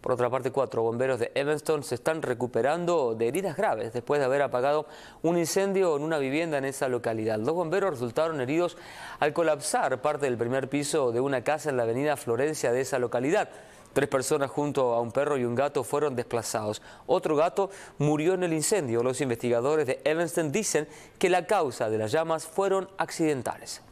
Por otra parte, cuatro bomberos de Evanston se están recuperando de heridas graves después de haber apagado un incendio en una vivienda en esa localidad. Dos bomberos resultaron heridos al colapsar parte del primer piso de una casa en la avenida Florencia de esa localidad. Tres personas junto a un perro y un gato fueron desplazados. Otro gato murió en el incendio. Los investigadores de Evanston dicen que la causa de las llamas fueron accidentales.